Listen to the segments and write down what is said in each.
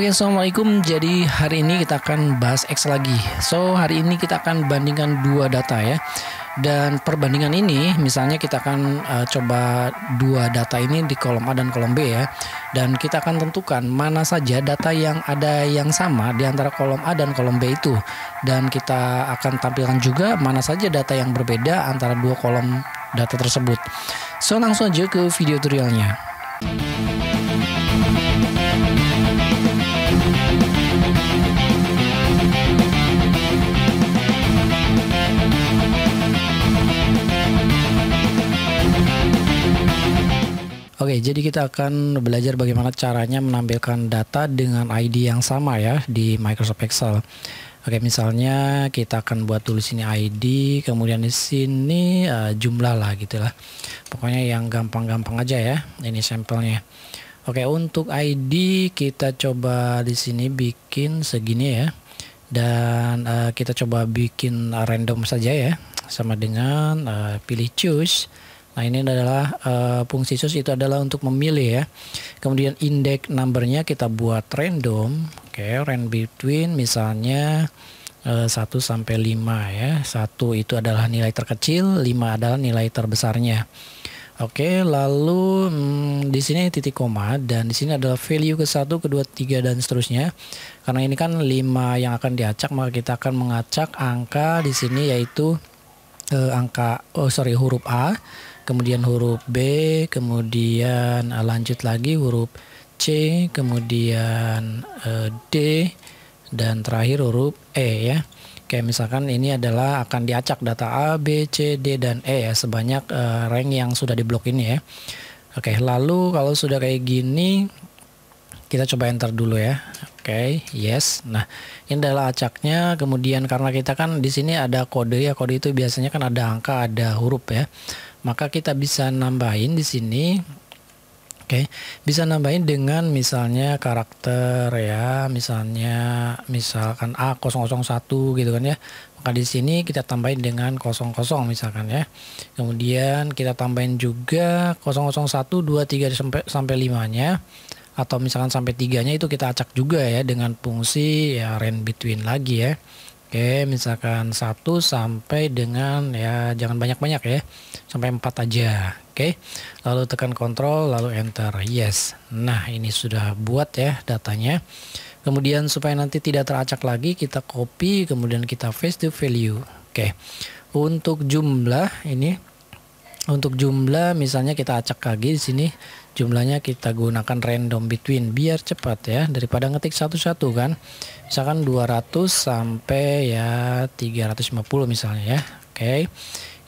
Oke, okay, assalamualaikum. Jadi hari ini kita akan bahas X lagi. So hari ini kita akan bandingkan dua data ya. Dan perbandingan ini, misalnya kita akan uh, coba dua data ini di kolom A dan kolom B ya. Dan kita akan tentukan mana saja data yang ada yang sama di antara kolom A dan kolom B itu. Dan kita akan tampilkan juga mana saja data yang berbeda antara dua kolom data tersebut. So langsung aja ke video tutorialnya. Oke, jadi kita akan belajar bagaimana caranya menampilkan data dengan ID yang sama ya di Microsoft Excel. Oke, misalnya kita akan buat tulis ini ID, kemudian di sini uh, jumlah lah gitulah. Pokoknya yang gampang-gampang aja ya. Ini sampelnya. Oke, untuk ID kita coba di sini bikin segini ya. Dan uh, kita coba bikin random saja ya sama dengan uh, pilih choose Nah ini adalah uh, fungsi sus itu adalah untuk memilih ya. Kemudian indeks numbernya kita buat random. Oke, okay, range between misalnya uh, eh, 1 sampai 5 ya. 1 itu adalah nilai terkecil, 5 adalah nilai terbesarnya. Oke, okay, lalu hmm, di sini titik koma dan di sini adalah value ke satu, kedua, tiga dan seterusnya. Karena ini kan 5 yang akan diacak, maka kita akan mengacak angka di sini yaitu eh, angka oh sorry huruf A kemudian huruf B, kemudian eh, lanjut lagi huruf C, kemudian uh, D, dan terakhir huruf E ya. Oke, misalkan ini adalah akan diacak data A, B, C, D, dan E ya sebanyak uh, rank yang sudah di ini ya. Oke, lalu kalau sudah kayak gini, kita coba enter dulu ya. Oke, yes. Nah, ini adalah acaknya. Kemudian karena kita kan di sini ada kode ya, kode itu biasanya kan ada angka, ada huruf ya maka kita bisa nambahin di sini Oke, okay. bisa nambahin dengan misalnya karakter ya, misalnya misalkan A001 gitu kan ya. Maka di sini kita tambahin dengan 00 misalkan ya. Kemudian kita tambahin juga 001 2 3 sampai sampai 5-nya atau misalkan sampai 3-nya itu kita acak juga ya dengan fungsi ya range between lagi ya. Oke, misalkan 1 sampai dengan ya jangan banyak-banyak ya. Sampai 4 aja. Oke. Lalu tekan kontrol lalu enter. Yes. Nah, ini sudah buat ya datanya. Kemudian supaya nanti tidak teracak lagi kita copy kemudian kita paste the value. Oke. Untuk jumlah ini untuk jumlah misalnya kita acak lagi di sini jumlahnya kita gunakan random between biar cepat ya daripada ngetik satu-satu kan misalkan 200 sampai ya 350 misalnya ya oke okay.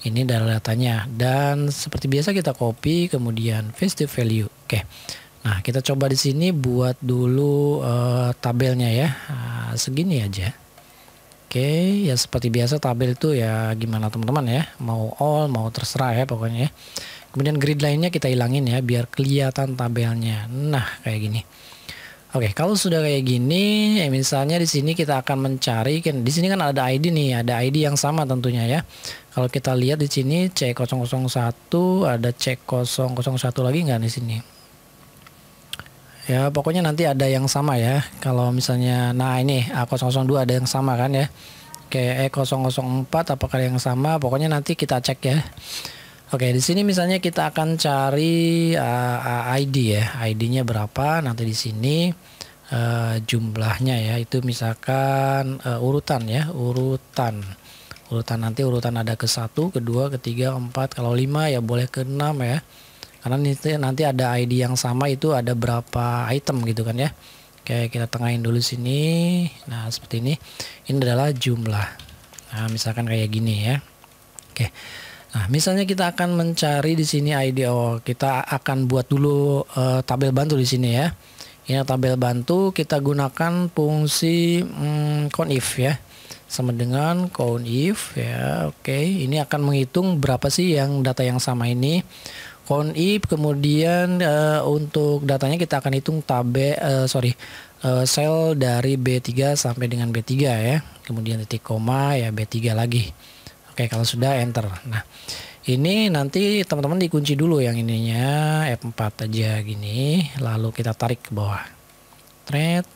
ini datanya dan seperti biasa kita copy kemudian face paste value oke okay. nah kita coba di sini buat dulu uh, tabelnya ya uh, segini aja Oke, okay, ya seperti biasa tabel itu ya gimana teman-teman ya, mau all, mau terserah ya pokoknya ya. Kemudian grid lainnya kita hilangin ya biar kelihatan tabelnya. Nah, kayak gini. Oke, kalau sudah kayak gini, ya misalnya di sini kita akan mencari kan di sini kan ada ID nih, ada ID yang sama tentunya ya. Kalau kita lihat di sini C001 ada C001 lagi nggak di sini? Ya, pokoknya nanti ada yang sama ya. Kalau misalnya nah ini A002 ada yang sama kan ya. Kayak E004 apakah yang sama? Pokoknya nanti kita cek ya. Oke, di sini misalnya kita akan cari uh, eh, ID ya. ID-nya berapa? Nanti di sini uh, jumlahnya ya. Itu misalkan uh, urutan ya, urutan. Urutan nanti urutan ada ke satu, kedua, ketiga, empat. Kalau lima ya boleh ke enam ya. Karena nanti nanti ada ID yang sama itu ada berapa item gitu kan ya. Oke, kita tengahin dulu sini. Nah, seperti ini. Ini adalah jumlah. Nah, misalkan kayak gini ya. Oke. Nah, misalnya kita akan mencari di sini ID oh, Kita akan buat dulu uh, tabel bantu di sini ya. Ini tabel bantu kita gunakan fungsi hmm, if ya. Sama dengan if ya. Oke, okay. ini akan menghitung berapa sih yang data yang sama ini. if kemudian uh, untuk datanya kita akan hitung tabel uh, eh, sorry uh, sel dari B3 sampai dengan B3 ya. Kemudian titik koma ya B3 lagi. Oke, kalau sudah enter. Nah, ini nanti teman-teman dikunci dulu yang ininya F4 aja gini, lalu kita tarik ke bawah. Thread,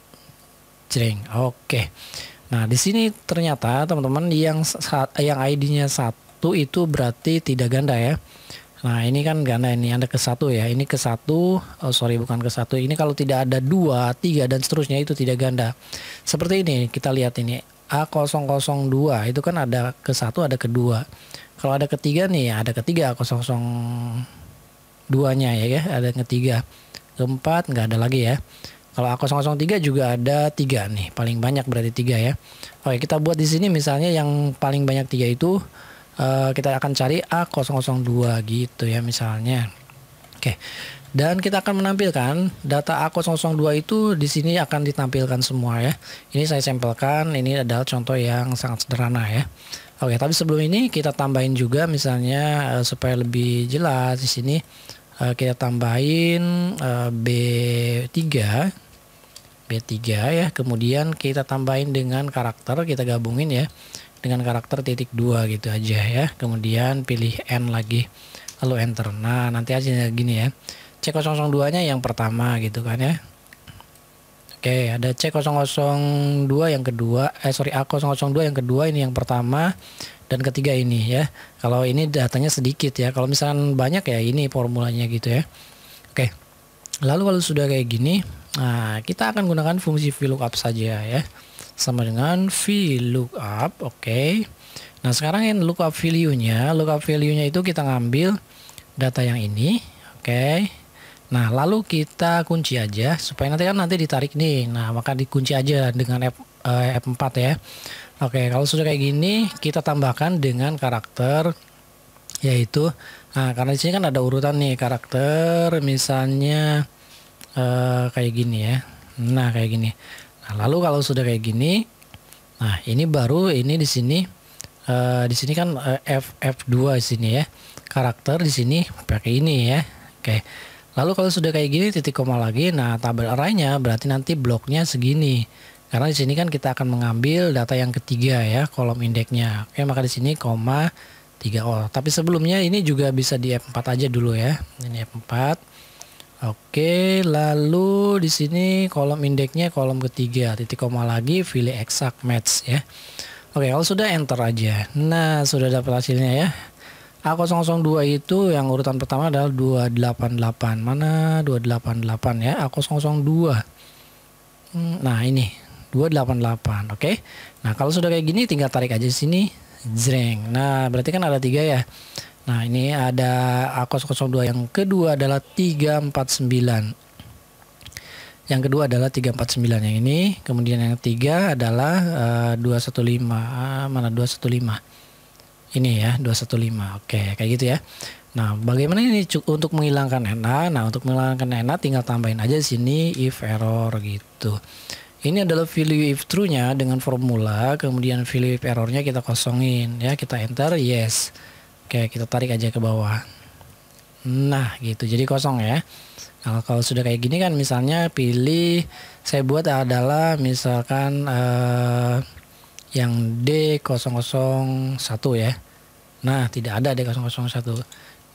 jreng. Oke. Nah, di sini ternyata teman-teman yang yang ID-nya satu itu berarti tidak ganda ya. Nah, ini kan ganda ini Anda ke satu ya. Ini ke satu, oh sorry bukan ke satu. Ini kalau tidak ada dua, tiga dan seterusnya itu tidak ganda. Seperti ini kita lihat ini A002 itu kan ada ke satu ada kedua. Kalau ada ketiga nih ya ada ketiga A002 nya ya, ya ada ketiga. Keempat nggak ada lagi ya. Kalau A003 juga ada tiga nih, paling banyak berarti tiga ya. Oke kita buat di sini misalnya yang paling banyak tiga itu eh, kita akan cari A002 gitu ya misalnya. Oke dan kita akan menampilkan data A002 itu di sini akan ditampilkan semua ya. Ini saya sampelkan, ini adalah contoh yang sangat sederhana ya. Oke, tapi sebelum ini kita tambahin juga misalnya eh, supaya lebih jelas di sini eh, kita tambahin B3 eh, B3 ya, kemudian kita tambahin dengan karakter kita gabungin ya dengan karakter titik dua gitu aja ya. Kemudian pilih N lagi lalu enter. Nah, nanti hasilnya gini ya. C002-nya yang pertama gitu kan ya. Oke, ada C002 yang kedua, eh sorry A002 yang kedua ini yang pertama dan ketiga ini ya. Kalau ini datanya sedikit ya. Kalau misalnya banyak ya ini formulanya gitu ya. Oke. Lalu kalau sudah kayak gini, nah kita akan gunakan fungsi VLOOKUP saja ya. Sama dengan VLOOKUP, oke. Nah, sekarang yang lookup value-nya, lookup value-nya itu kita ngambil data yang ini, oke. Okay Nah, lalu kita kunci aja supaya nanti kan nanti ditarik nih. Nah, maka dikunci aja dengan F, uh, eh, F4 ya. Oke, kalau sudah kayak gini, kita tambahkan dengan karakter yaitu nah karena di sini kan ada urutan nih karakter misalnya uh, kayak gini ya. Nah, kayak gini. Nah, lalu kalau sudah kayak gini, nah ini baru ini di sini Uh, di sini kan uh, F F2 di sini ya. Karakter di sini pakai ini ya. Oke. Lalu kalau sudah kayak gini titik koma lagi, nah tabel arraynya berarti nanti bloknya segini. Karena di sini kan kita akan mengambil data yang ketiga ya, kolom indeksnya. Oke, maka di sini koma 3 o. Tapi sebelumnya ini juga bisa di F4 aja dulu ya. Ini F4. Oke, lalu di sini kolom indeksnya kolom ketiga, titik koma lagi, pilih exact match ya. Oke, kalau sudah enter aja. Nah, sudah dapat hasilnya ya. A002 itu yang urutan pertama adalah 288. Mana 288 ya? A002. Hmm, nah, ini 288, oke. Okay? Nah, kalau sudah kayak gini tinggal tarik aja di sini, jreng. Nah, berarti kan ada tiga ya. Nah, ini ada A002 yang kedua adalah 349. Yang kedua adalah 349 yang ini, kemudian yang ketiga adalah uh, eh, 215. Ah, mana 215? ini ya 215 oke kayak gitu ya nah bagaimana ini untuk menghilangkan ena nah untuk menghilangkan ena tinggal tambahin aja sini if error gitu ini adalah value if true nya dengan formula kemudian value if error nya kita kosongin ya kita enter yes oke kita tarik aja ke bawah nah gitu jadi kosong ya Nah, kalau sudah kayak gini kan misalnya pilih saya buat adalah misalkan uh, yang D001 ya. Nah, tidak ada D001.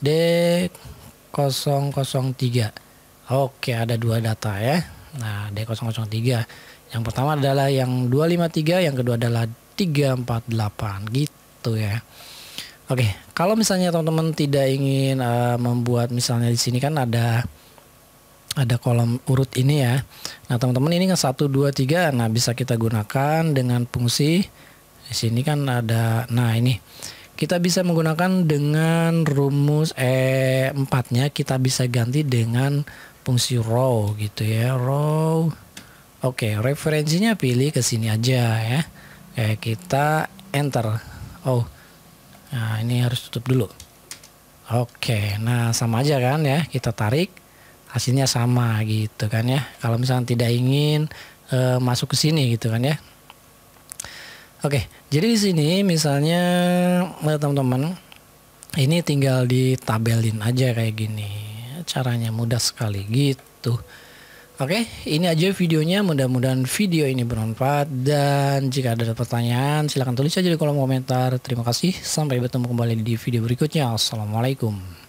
D003. Oke, ada dua data ya. Nah, D003. Yang pertama adalah yang 253, yang kedua adalah 348 gitu ya. Oke, kalau misalnya teman-teman tidak ingin uh, membuat misalnya di sini kan ada ada kolom urut ini ya. Nah, teman-teman ini kan 1 2 3. Nah, bisa kita gunakan dengan fungsi di sini kan ada nah ini kita bisa menggunakan dengan rumus E4-nya kita bisa ganti dengan fungsi row gitu ya. Row. Oke, referensinya pilih ke sini aja ya. Oke, kita enter. Oh. Nah, ini harus tutup dulu. Oke, nah sama aja kan ya. Kita tarik hasilnya sama gitu kan ya. Kalau misalnya tidak ingin e, masuk ke sini gitu kan ya. Oke, jadi di sini misalnya eh, teman-teman ini tinggal ditabelin aja kayak gini. Caranya mudah sekali gitu. Oke, ini aja videonya. Mudah-mudahan video ini bermanfaat dan jika ada pertanyaan silahkan tulis aja di kolom komentar. Terima kasih. Sampai bertemu kembali di video berikutnya. Assalamualaikum.